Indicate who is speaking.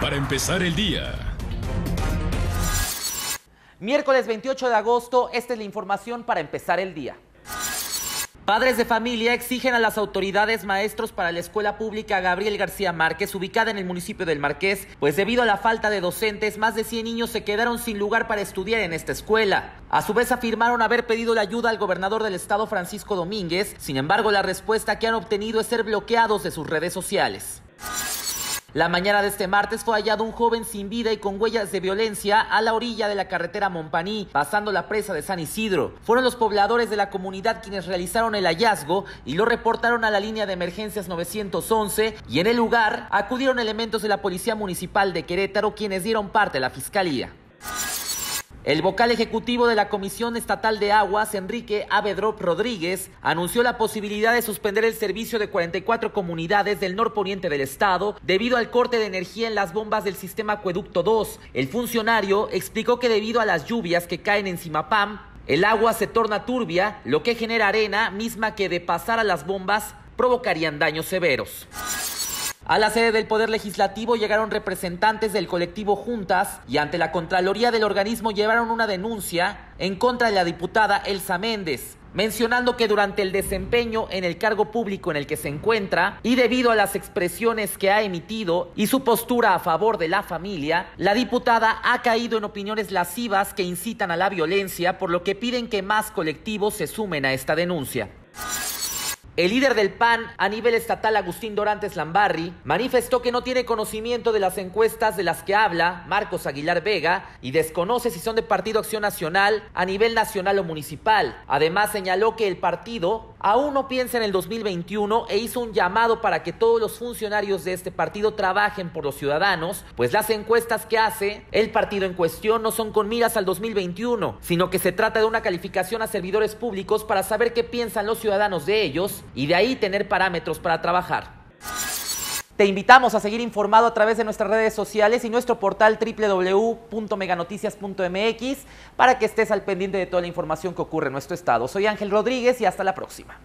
Speaker 1: Para empezar el día. Miércoles 28 de agosto, esta es la información para empezar el día. Padres de familia exigen a las autoridades maestros para la escuela pública Gabriel García Márquez, ubicada en el municipio del Marqués, pues debido a la falta de docentes, más de 100 niños se quedaron sin lugar para estudiar en esta escuela. A su vez afirmaron haber pedido la ayuda al gobernador del estado Francisco Domínguez, sin embargo la respuesta que han obtenido es ser bloqueados de sus redes sociales. La mañana de este martes fue hallado un joven sin vida y con huellas de violencia a la orilla de la carretera Mompaní, pasando la presa de San Isidro. Fueron los pobladores de la comunidad quienes realizaron el hallazgo y lo reportaron a la línea de emergencias 911 y en el lugar acudieron elementos de la Policía Municipal de Querétaro quienes dieron parte a la Fiscalía. El vocal ejecutivo de la Comisión Estatal de Aguas, Enrique Avedrop Rodríguez, anunció la posibilidad de suspender el servicio de 44 comunidades del norponiente del estado debido al corte de energía en las bombas del sistema Acueducto 2. El funcionario explicó que debido a las lluvias que caen en Simapam, el agua se torna turbia, lo que genera arena misma que de pasar a las bombas provocarían daños severos. A la sede del Poder Legislativo llegaron representantes del colectivo Juntas y ante la Contraloría del organismo llevaron una denuncia en contra de la diputada Elsa Méndez, mencionando que durante el desempeño en el cargo público en el que se encuentra y debido a las expresiones que ha emitido y su postura a favor de la familia, la diputada ha caído en opiniones lascivas que incitan a la violencia, por lo que piden que más colectivos se sumen a esta denuncia. El líder del PAN a nivel estatal, Agustín Dorantes Lambarri, manifestó que no tiene conocimiento de las encuestas de las que habla Marcos Aguilar Vega y desconoce si son de Partido Acción Nacional a nivel nacional o municipal. Además, señaló que el partido aún no piensa en el 2021 e hizo un llamado para que todos los funcionarios de este partido trabajen por los ciudadanos, pues las encuestas que hace el partido en cuestión no son con miras al 2021, sino que se trata de una calificación a servidores públicos para saber qué piensan los ciudadanos de ellos y de ahí tener parámetros para trabajar. Te invitamos a seguir informado a través de nuestras redes sociales y nuestro portal www.meganoticias.mx para que estés al pendiente de toda la información que ocurre en nuestro estado. Soy Ángel Rodríguez y hasta la próxima.